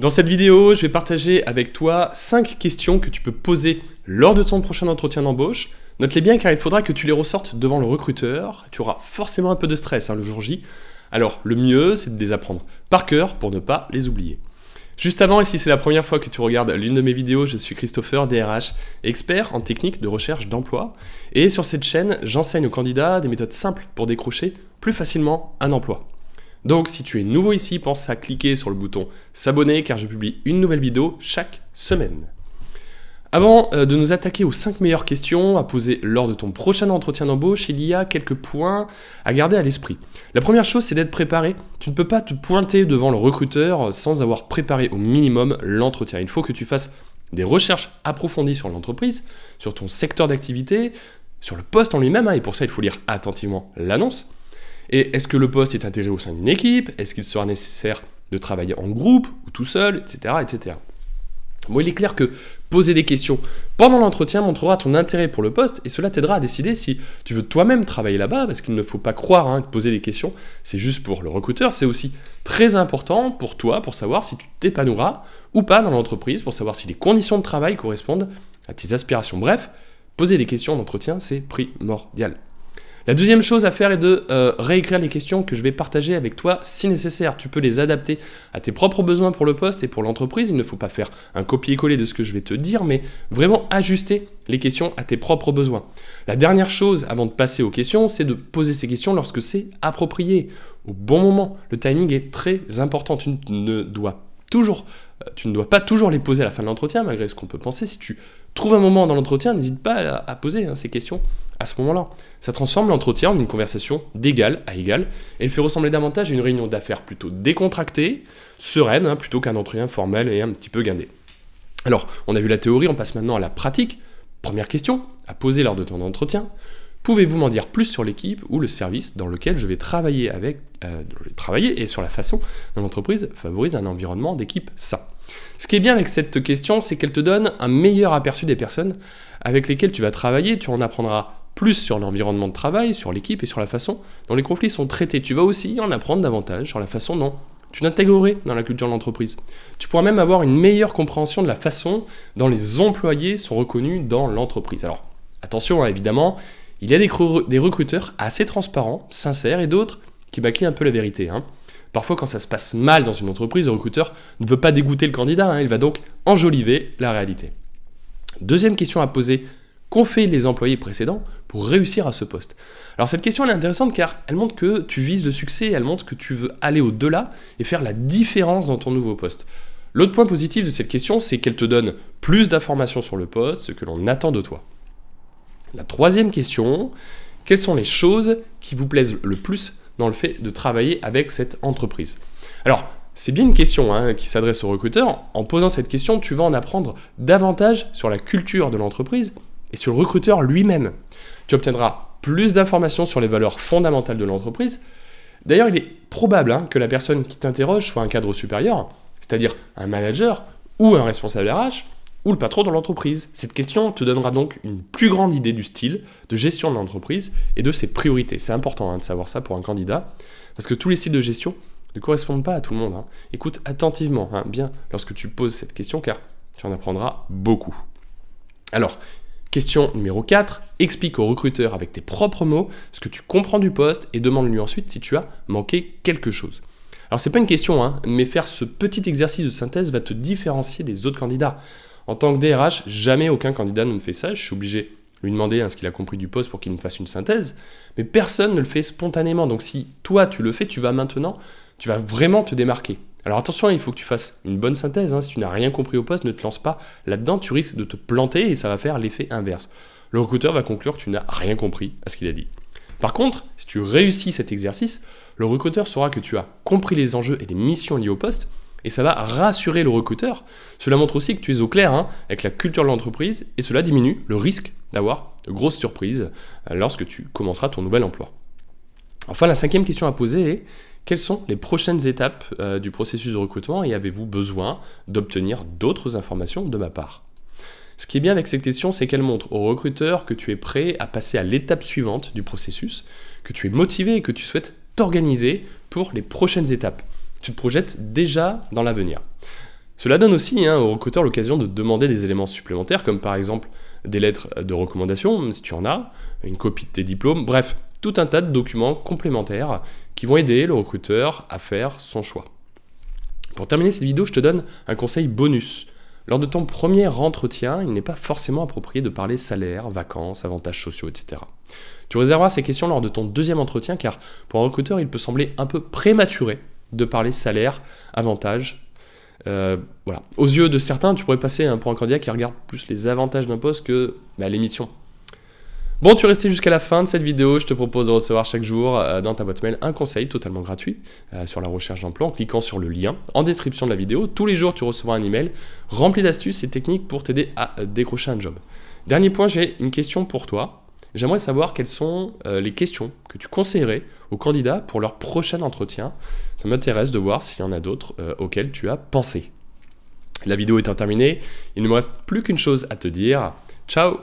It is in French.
Dans cette vidéo, je vais partager avec toi 5 questions que tu peux poser lors de ton prochain entretien d'embauche. Note-les bien car il faudra que tu les ressortes devant le recruteur. Tu auras forcément un peu de stress hein, le jour J. Alors le mieux, c'est de les apprendre par cœur pour ne pas les oublier. Juste avant, et si c'est la première fois que tu regardes l'une de mes vidéos, je suis Christopher, DRH, expert en technique de recherche d'emploi. Et sur cette chaîne, j'enseigne aux candidats des méthodes simples pour décrocher plus facilement un emploi. Donc si tu es nouveau ici, pense à cliquer sur le bouton s'abonner car je publie une nouvelle vidéo chaque semaine. Avant euh, de nous attaquer aux 5 meilleures questions à poser lors de ton prochain entretien d'embauche, il y a quelques points à garder à l'esprit. La première chose, c'est d'être préparé. Tu ne peux pas te pointer devant le recruteur sans avoir préparé au minimum l'entretien. Il faut que tu fasses des recherches approfondies sur l'entreprise, sur ton secteur d'activité, sur le poste en lui-même, hein, et pour ça, il faut lire attentivement l'annonce. Et est-ce que le poste est intégré au sein d'une équipe Est-ce qu'il sera nécessaire de travailler en groupe ou tout seul, etc., etc. il est clair que poser des questions pendant l'entretien montrera ton intérêt pour le poste et cela t'aidera à décider si tu veux toi-même travailler là-bas, parce qu'il ne faut pas croire hein, que poser des questions, c'est juste pour le recruteur, c'est aussi très important pour toi pour savoir si tu t'épanouiras ou pas dans l'entreprise, pour savoir si les conditions de travail correspondent à tes aspirations. Bref, poser des questions en entretien, c'est primordial. La deuxième chose à faire est de euh, réécrire les questions que je vais partager avec toi si nécessaire. Tu peux les adapter à tes propres besoins pour le poste et pour l'entreprise. Il ne faut pas faire un copier-coller de ce que je vais te dire, mais vraiment ajuster les questions à tes propres besoins. La dernière chose avant de passer aux questions, c'est de poser ces questions lorsque c'est approprié, au bon moment. Le timing est très important. Tu ne dois toujours euh, tu ne dois pas toujours les poser à la fin de l'entretien, malgré ce qu'on peut penser. Si tu trouves un moment dans l'entretien, n'hésite pas à, poser hein, ces questions à ce moment-là. Ça transforme l'entretien en une conversation d'égal à égal et le fait ressembler davantage à une réunion d'affaires plutôt décontractée, sereine, hein, plutôt qu'un entretien formel et un petit peu guindé. Alors, on a vu la théorie, on passe maintenant à la pratique. Première question à poser lors de ton entretien. Pouvez-vous m'en dire plus sur l'équipe ou le service dans lequel je vais travailler, avec, euh, travailler et sur la façon dont l'entreprise favorise un environnement d'équipe sain Ce qui est bien avec cette question, c'est qu'elle te donne un meilleur aperçu des personnes avec lesquelles tu vas travailler. Tu en apprendras plus sur l'environnement de travail, sur l'équipe et sur la façon dont les conflits sont traités. Tu vas aussi en apprendre davantage sur la façon dont tu t'intégrerais dans la culture de l'entreprise. Tu pourras même avoir une meilleure compréhension de la façon dont les employés sont reconnus dans l'entreprise. Alors, attention, hein, évidemment, il y a des, recruteurs assez transparents, sincères et d'autres qui maquillent un peu la vérité. Hein. Parfois, quand ça se passe mal dans une entreprise, le recruteur ne veut pas dégoûter le candidat, hein. il va donc enjoliver la réalité. Deuxième question à poser qu'ont fait les employés précédents pour réussir à ce poste. Alors cette question est intéressante car elle montre que tu vises le succès, elle montre que tu veux aller au-delà et faire la différence dans ton nouveau poste. L'autre point positif de cette question, c'est qu'elle te donne plus d'informations sur le poste, ce que l'on attend de toi. La troisième question, quelles sont les choses qui vous plaisent le plus dans le fait de travailler avec cette entreprise Alors, c'est bien une question hein, qui s'adresse aux recruteurs. En posant cette question, tu vas en apprendre davantage sur la culture de l'entreprise, et sur le recruteur lui-même. Tu obtiendras plus d'informations sur les valeurs fondamentales de l'entreprise. D'ailleurs, il est probable hein, que la personne qui t'interroge soit un cadre supérieur, c'est-à-dire un manager ou un responsable RH ou le patron de l'entreprise. Cette question te donnera donc une plus grande idée du style de gestion de l'entreprise et de ses priorités. C'est important hein, de savoir ça pour un candidat, parce que tous les styles de gestion ne correspondent pas à tout le monde. Hein. Écoute attentivement, bien, lorsque tu poses cette question, car tu en apprendras beaucoup. Alors, Question numéro 4, explique au recruteur avec tes propres mots ce que tu comprends du poste et demande-lui ensuite si tu as manqué quelque chose. Alors c'est pas une question, hein, mais faire ce petit exercice de synthèse va te différencier des autres candidats. En tant que DRH, jamais aucun candidat ne me fait ça, je suis obligé de lui demander hein, ce qu'il a compris du poste pour qu'il me fasse une synthèse, mais personne ne le fait spontanément. Donc si toi tu le fais, tu vas maintenant, tu vas vraiment te démarquer. Alors attention, hein, il faut que tu fasses une bonne synthèse. Hein. Si tu n'as rien compris au poste, ne te lance pas là-dedans. Tu risques de te planter et ça va faire l'effet inverse. Le recruteur va conclure que tu n'as rien compris à ce qu'il a dit. Par contre, si tu réussis cet exercice, le recruteur saura que tu as compris les enjeux et les missions liées au poste et ça va rassurer le recruteur. Cela montre aussi que tu es au clair hein, avec la culture de l'entreprise et cela diminue le risque d'avoir de grosses surprises euh, lorsque tu commenceras ton nouvel emploi. Enfin, la cinquième question à poser est quelles sont les prochaines étapes euh, du processus de recrutement et avez-vous besoin d'obtenir d'autres informations de ma part ce qui est bien avec cette question, c'est qu'elle montre au recruteur que tu es prêt à passer à l'étape suivante du processus, que tu es motivé et que tu souhaites t'organiser pour les prochaines étapes. Tu te projettes déjà dans l'avenir. Cela donne aussi hein, aux recruteurs l'occasion de demander des éléments supplémentaires, comme par exemple des lettres de recommandation, si tu en as, une copie de tes diplômes, bref, tout un tas de documents complémentaires qui vont aider le recruteur à faire son choix. Pour terminer cette vidéo, je te donne un conseil bonus. Lors de ton premier entretien, il n'est pas forcément approprié de parler salaire, vacances, avantages sociaux, etc. Tu réserveras ces questions lors de ton deuxième entretien car pour un recruteur, il peut sembler un peu prématuré de parler salaire, avantages. Euh, voilà. Aux yeux de certains, tu pourrais passer un point un candidat qui regarde plus les avantages d'un poste que bah, l'émission Bon, tu restes jusqu'à la fin de cette vidéo. Je te propose de recevoir chaque jour euh, dans ta boîte mail un conseil totalement gratuit euh, sur la recherche d'emploi en cliquant sur le lien en description de la vidéo. Tous les jours, tu recevras un email rempli d'astuces et techniques pour t'aider à euh, décrocher un job. Dernier point, j'ai une question pour toi. J'aimerais savoir quelles sont les questions que tu conseillerais aux candidats pour leur prochain entretien. Ça m'intéresse de voir s'il y en a d'autres auxquelles tu as pensé. La vidéo étant terminée, il ne me reste plus qu'une chose à te dire. Ciao